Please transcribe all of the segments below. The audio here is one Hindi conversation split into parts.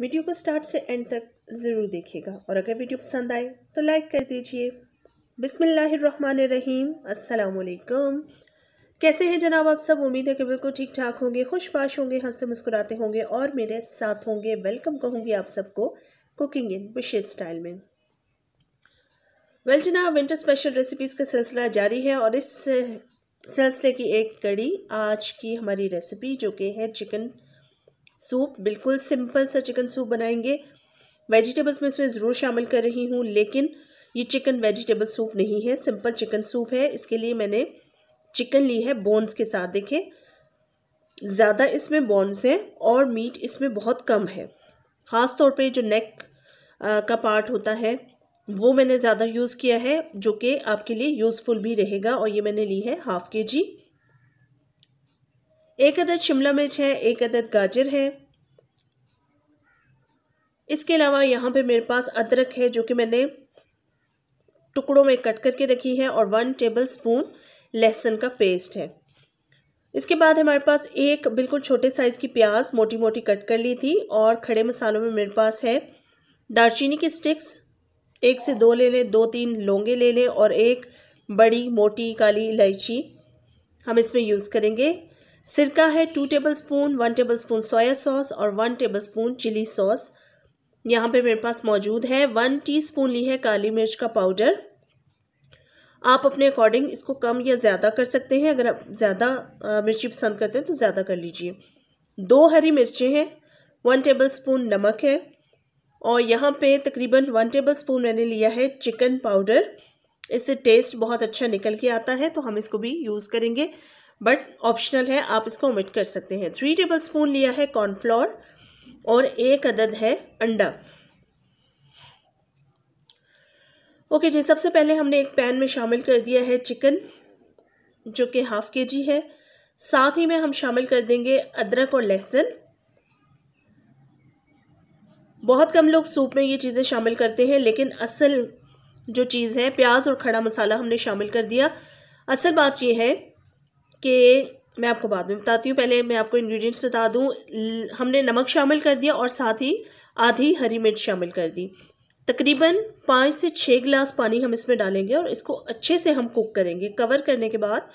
वीडियो को स्टार्ट से एंड तक ज़रूर देखिएगा और अगर वीडियो पसंद आए तो लाइक कर दीजिए बिसमीम असलकुम कैसे हैं जनाब आप सब उम्मीद है कि बिल्कुल ठीक ठाक होंगे पाश होंगे हंसते मुस्कुराते होंगे और मेरे साथ होंगे वेलकम कहूँगी आप सबको कुकिंग इन विशेष स्टाइल में वेल जनाब विंटर स्पेशल रेसिपीज़ का सिलसिला जारी है और इस सिलसिले की एक कड़ी आज की हमारी रेसिपी जो कि है चिकन सूप बिल्कुल सिंपल सा चिकन सूप बनाएंगे वेजिटेबल्स में इसमें ज़रूर शामिल कर रही हूँ लेकिन ये चिकन वेजिटेबल सूप नहीं है सिंपल चिकन सूप है इसके लिए मैंने चिकन ली है बोन्स के साथ देखें ज़्यादा इसमें बोन्स हैं और मीट इसमें बहुत कम है ख़ास तौर पे जो नेक का पार्ट होता है वो मैंने ज़्यादा यूज़ किया है जो कि आपके लिए यूज़फुल भी रहेगा और ये मैंने ली है हाफ़ के जी एक अदद शिमला मिर्च है एक अदद गाजर है इसके अलावा यहाँ पे मेरे पास अदरक है जो कि मैंने टुकड़ों में कट करके रखी है और वन टेबल स्पून लहसुन का पेस्ट है इसके बाद हमारे पास एक बिल्कुल छोटे साइज़ की प्याज मोटी मोटी कट कर ली थी और खड़े मसालों में मेरे पास है दालचीनी की स्टिक्स एक से दो ले लें दो तीन लौंगे ले लें और एक बड़ी मोटी काली इलायची हम इसमें यूज़ करेंगे सिरका है two tablespoon one tablespoon soya sauce और one tablespoon chilli sauce यहाँ पे मेरे पास मौजूद है वन टीस्पून ली है काली मिर्च का पाउडर आप अपने अकॉर्डिंग इसको कम या ज़्यादा कर सकते हैं अगर आप ज़्यादा मिर्ची पसंद करते हैं तो ज़्यादा कर लीजिए दो हरी मिर्चें हैं वन टेबल स्पून नमक है और यहाँ पे तकरीबन वन टेबल स्पून मैंने लिया है चिकन पाउडर इससे टेस्ट बहुत अच्छा निकल के आता है तो हम इसको भी यूज़ करेंगे बट ऑप्शनल है आप इसको ओमिट कर सकते हैं थ्री टेबल स्पून लिया है कॉर्नफ्लोर और एक अदद है अंडा ओके जी सबसे पहले हमने एक पैन में शामिल कर दिया है चिकन जो कि हाफ के जी है साथ ही में हम शामिल कर देंगे अदरक और लहसुन बहुत कम लोग सूप में ये चीज़ें शामिल करते हैं लेकिन असल जो चीज़ है प्याज और खड़ा मसाला हमने शामिल कर दिया असल बात यह है कि मैं आपको बाद में बताती हूँ पहले मैं आपको इंग्रेडिएंट्स बता दूँ हमने नमक शामिल कर दिया और साथ ही आधी हरी मिर्च शामिल कर दी तकरीबन पाँच से छः गिलास पानी हम इसमें डालेंगे और इसको अच्छे से हम कुक करेंगे कवर करने के बाद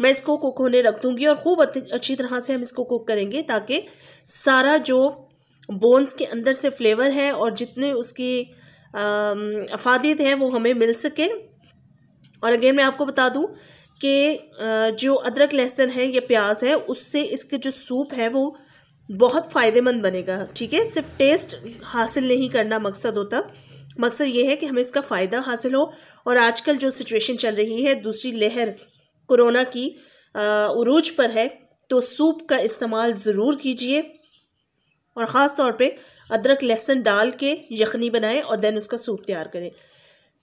मैं इसको कुक होने रख दूँगी और खूब अच्छी तरह से हम इसको कुक करेंगे ताकि सारा जो बोन्स के अंदर से फ्लेवर है और जितने उसकी अफादियत है वो हमें मिल सके और अगेन मैं आपको बता दूँ के जो अदरक लहसुन है या प्याज है उससे इसके जो सूप है वो बहुत फ़ायदेमंद बनेगा ठीक है सिर्फ टेस्ट हासिल नहीं करना मकसद होता मकसद ये है कि हमें इसका फ़ायदा हासिल हो और आजकल जो सिचुएशन चल रही है दूसरी लहर कोरोना की उरूज पर है तो सूप का इस्तेमाल ज़रूर कीजिए और ख़ास तौर पे अदरक लहसुन डाल के यखनी बनाएं और देन उसका सूप तैयार करें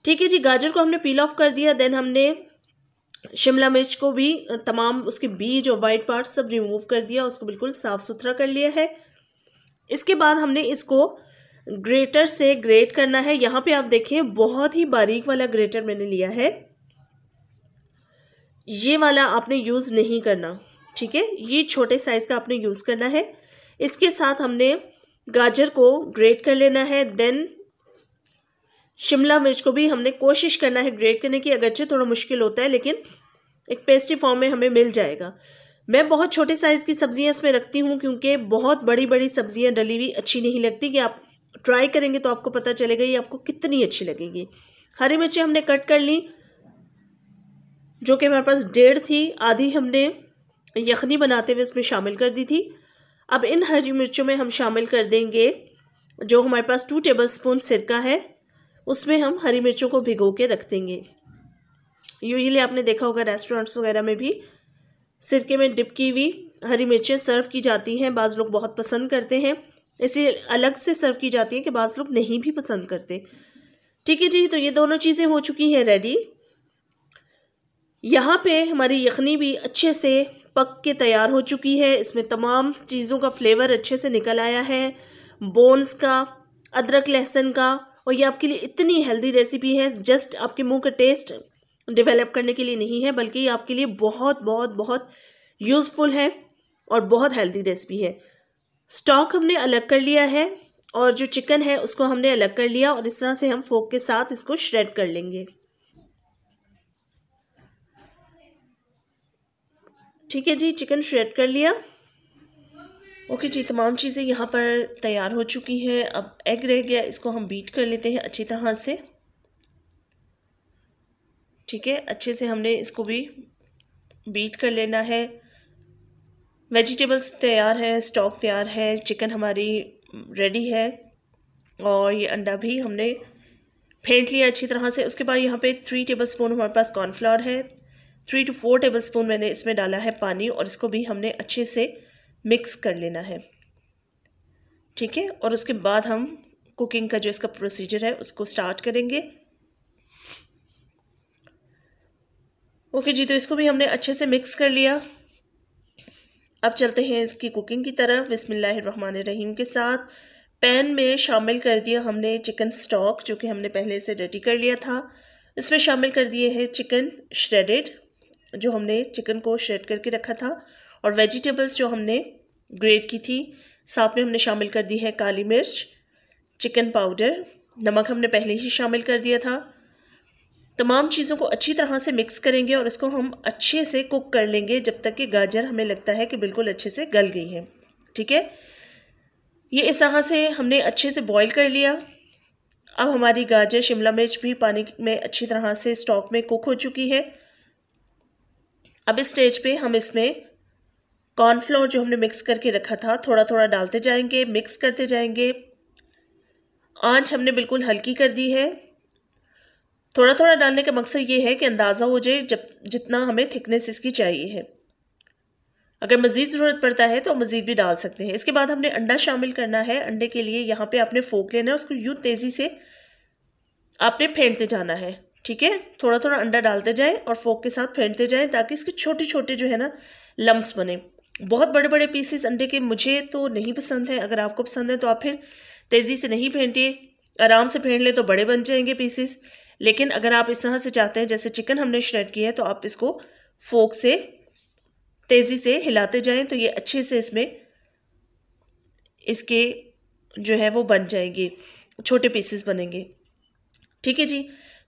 ठीक है जी गाजर को हमने पील ऑफ कर दिया देन हमने शिमला मिर्च को भी तमाम उसके बीज और वाइट पार्ट सब रिमूव कर दिया उसको बिल्कुल साफ़ सुथरा कर लिया है इसके बाद हमने इसको ग्रेटर से ग्रेट करना है यहाँ पे आप देखें बहुत ही बारीक वाला ग्रेटर मैंने लिया है ये वाला आपने यूज़ नहीं करना ठीक है ये छोटे साइज़ का आपने यूज़ करना है इसके साथ हमने गाजर को ग्रेट कर लेना है देन शिमला मिर्च को भी हमने कोशिश करना है ग्रेट करने की अगरचे थोड़ा मुश्किल होता है लेकिन एक पेस्टी फॉर्म में हमें मिल जाएगा मैं बहुत छोटे साइज़ की सब्ज़ियाँ इसमें रखती हूँ क्योंकि बहुत बड़ी बड़ी सब्ज़ियाँ डली हुई अच्छी नहीं लगती कि आप ट्राई करेंगे तो आपको पता चलेगा ये आपको कितनी अच्छी लगेगी हरी मिर्ची हमने कट कर ली जो कि हमारे पास डेढ़ थी आधी हमने यखनी बनाते हुए इसमें शामिल कर दी थी अब इन हरी मिर्चों में हम शामिल कर देंगे जो हमारे पास टू टेबल स्पून सिरका है उसमें हम हरी मिर्चों को भिगो के रख देंगे यूजली आपने देखा होगा रेस्टोरेंट्स वगैरह में भी सिरके में डिप की हुई हरी मिर्चें सर्व की जाती हैं बाज़ लोग बहुत पसंद करते हैं इसे अलग से सर्व की जाती है कि बाज़ लोग नहीं भी पसंद करते ठीक है जी तो ये दोनों चीज़ें हो चुकी हैं रेडी यहाँ पे हमारी यखनी भी अच्छे से पक के तैयार हो चुकी है इसमें तमाम चीज़ों का फ्लेवर अच्छे से निकल आया है बोन्स का अदरक लहसुन का और ये आपके लिए इतनी हेल्दी रेसिपी है जस्ट आपके मुंह का टेस्ट डेवलप करने के लिए नहीं है बल्कि ये आपके लिए बहुत बहुत बहुत यूज़फुल है और बहुत हेल्दी रेसिपी है स्टॉक हमने अलग कर लिया है और जो चिकन है उसको हमने अलग कर लिया और इस तरह से हम फोक के साथ इसको श्रेड कर लेंगे ठीक है जी चिकन श्रेड कर लिया ओके जी तमाम चीज़ें यहाँ पर तैयार हो चुकी हैं अब एग रह गया इसको हम बीट कर लेते हैं अच्छी तरह से ठीक है अच्छे से हमने इसको भी बीट कर लेना है वेजिटेबल्स तैयार है स्टॉक तैयार है चिकन हमारी रेडी है और ये अंडा भी हमने फेंट लिया अच्छी तरह से उसके बाद यहाँ पे थ्री टेबल स्पून हमारे पास कॉर्नफ्लावर है three two four tablespoon मैंने इसमें डाला है पानी और इसको भी हमने अच्छे से मिक्स कर लेना है ठीक है और उसके बाद हम कुकिंग का जो इसका प्रोसीजर है उसको स्टार्ट करेंगे ओके जी तो इसको भी हमने अच्छे से मिक्स कर लिया अब चलते हैं इसकी कुकिंग की तरफ रहीम के साथ पैन में शामिल कर दिया हमने चिकन स्टॉक जो कि हमने पहले से रेडी कर लिया था इसमें शामिल कर दिए हैं चिकन श्रेडेड जो हमने चिकन को श्रेड करके रखा था और वेजिटेबल्स जो हमने ग्रेट की थी साथ में हमने शामिल कर दी है काली मिर्च चिकन पाउडर नमक हमने पहले ही शामिल कर दिया था तमाम चीज़ों को अच्छी तरह से मिक्स करेंगे और इसको हम अच्छे से कुक कर लेंगे जब तक कि गाजर हमें लगता है कि बिल्कुल अच्छे से गल गई है ठीक है ये इस तरह से हमने अच्छे से बॉईल कर लिया अब हमारी गाजर शिमला मिर्च भी पानी में अच्छी तरह से स्टॉक में कुक हो चुकी है अब इस स्टेज पे हम इसमें कॉर्नफ्लोर जो हमने मिक्स करके रखा था थोड़ा थोड़ा डालते जाएंगे मिक्स करते जाएंगे आंच हमने बिल्कुल हल्की कर दी है थोड़ा थोड़ा डालने का मकसद ये है कि अंदाज़ा हो जाए जब जितना हमें थिकनेस इसकी चाहिए है अगर मज़ीद ज़रूरत पड़ता है तो मज़ीद भी डाल सकते हैं इसके बाद हमने अंडा शामिल करना है अंडे के लिए यहाँ पे आपने फोक लेना है उसको यूँ तेज़ी से आपने फेंटते जाना है ठीक है थोड़ा थोड़ा अंडा डालते जाएँ और फोक के साथ फेंटते जाएँ ताकि इसके छोटे छोटे जो है ना लम्स बने बहुत बड़े बड़े पीसेस अंडे के मुझे तो नहीं पसंद है अगर आपको पसंद है तो आप फिर तेज़ी से नहीं फेंटिए आराम से फेंट लें तो बड़े बन जाएंगे पीसेस लेकिन अगर आप इस तरह से चाहते हैं जैसे चिकन हमने श्रेड किया है तो आप इसको फोक से तेज़ी से हिलाते जाएं तो ये अच्छे से इसमें इसके जो है वो बन जाएंगे छोटे पीसेस बनेंगे ठीक है जी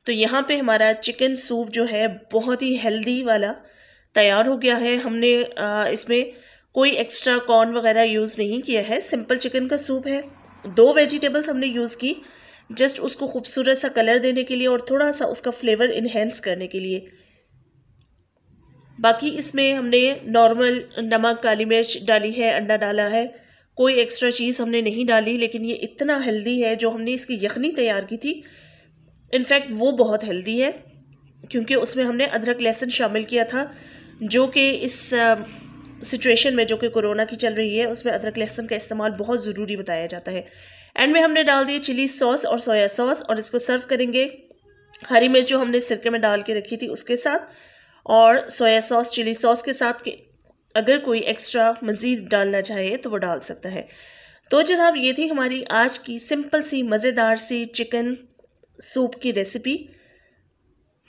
तो यहाँ पे हमारा चिकन सूप जो है बहुत ही हेल्दी वाला तैयार हो गया है हमने इसमें कोई एक्स्ट्रा कॉर्न वगैरह यूज़ नहीं किया है सिंपल चिकन का सूप है दो वेजिटेबल्स हमने यूज़ की जस्ट उसको खूबसूरत सा कलर देने के लिए और थोड़ा सा उसका फ्लेवर इन्हेंस करने के लिए बाकी इसमें हमने नॉर्मल नमक काली मिर्च डाली है अंडा डाला है कोई एक्स्ट्रा चीज़ हमने नहीं डाली लेकिन ये इतना हेल्दी है जो हमने इसकी यखनी तैयार की थी इनफैक्ट वो बहुत हेल्दी है क्योंकि उसमें हमने अदरक लहसुन शामिल किया था जो कि इस सिचुएशन में जो कि कोरोना की चल रही है उसमें अदरक लहसुन का इस्तेमाल बहुत ज़रूरी बताया जाता है एंड में हमने डाल दिए चिली सॉस और सोया सॉस और इसको सर्व करेंगे हरी मिर्च जो हमने सिरके में डाल के रखी थी उसके साथ और सोया सॉस चिली सॉस के साथ के अगर कोई एक्स्ट्रा मज़ीद डालना चाहे तो वो डाल सकता है तो जनाब ये थी हमारी आज की सिंपल सी मज़ेदार सी चिकन सूप की रेसिपी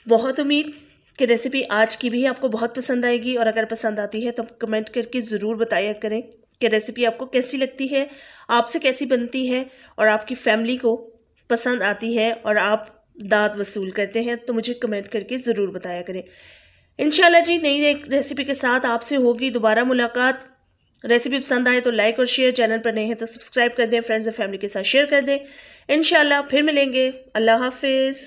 बहुत उम्मीद कि रेसिपी आज की भी आपको बहुत पसंद आएगी और अगर पसंद आती है तो कमेंट करके ज़रूर बताया करें कि रेसिपी आपको कैसी लगती है आपसे कैसी बनती है और आपकी फैमिली को पसंद आती है और आप दाद वसूल करते हैं तो मुझे कमेंट करके ज़रूर बताया करें इनशाला जी नई रेसिपी के साथ आपसे होगी दोबारा मुलाकात रेसिपी पसंद आए तो लाइक और शेयर चैनल पर नए हैं तो सब्सक्राइब कर दें फ्रेंड्स और फैमिली के साथ शेयर कर दें इन फिर मिलेंगे अल्लाह हाफिज़